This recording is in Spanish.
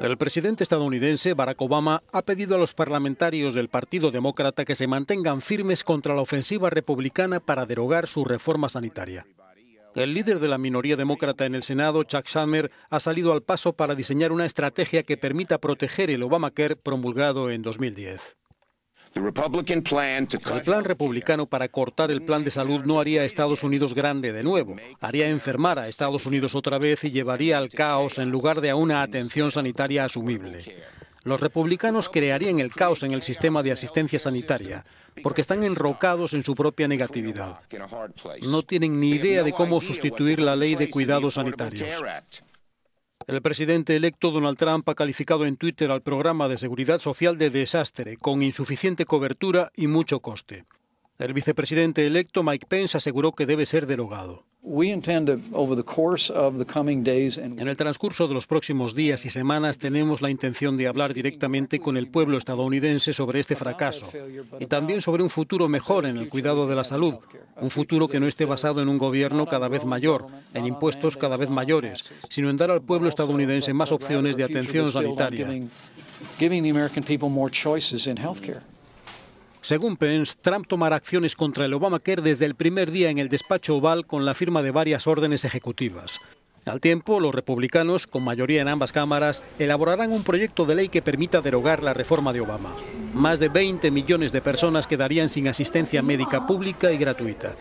El presidente estadounidense Barack Obama ha pedido a los parlamentarios del Partido Demócrata que se mantengan firmes contra la ofensiva republicana para derogar su reforma sanitaria. El líder de la minoría demócrata en el Senado, Chuck Schumer, ha salido al paso para diseñar una estrategia que permita proteger el Obamacare promulgado en 2010. El plan republicano para cortar el plan de salud no haría a Estados Unidos grande de nuevo, haría enfermar a Estados Unidos otra vez y llevaría al caos en lugar de a una atención sanitaria asumible. Los republicanos crearían el caos en el sistema de asistencia sanitaria, porque están enrocados en su propia negatividad. No tienen ni idea de cómo sustituir la ley de cuidados sanitarios. El presidente electo Donald Trump ha calificado en Twitter al programa de seguridad social de desastre, con insuficiente cobertura y mucho coste. El vicepresidente electo Mike Pence aseguró que debe ser derogado. En el transcurso de los próximos días y semanas tenemos la intención de hablar directamente con el pueblo estadounidense sobre este fracaso y también sobre un futuro mejor en el cuidado de la salud, un futuro que no esté basado en un gobierno cada vez mayor, en impuestos cada vez mayores, sino en dar al pueblo estadounidense más opciones de atención sanitaria. Según Pence, Trump tomará acciones contra el Obamacare desde el primer día en el despacho oval con la firma de varias órdenes ejecutivas. Al tiempo, los republicanos, con mayoría en ambas cámaras, elaborarán un proyecto de ley que permita derogar la reforma de Obama. Más de 20 millones de personas quedarían sin asistencia médica pública y gratuita.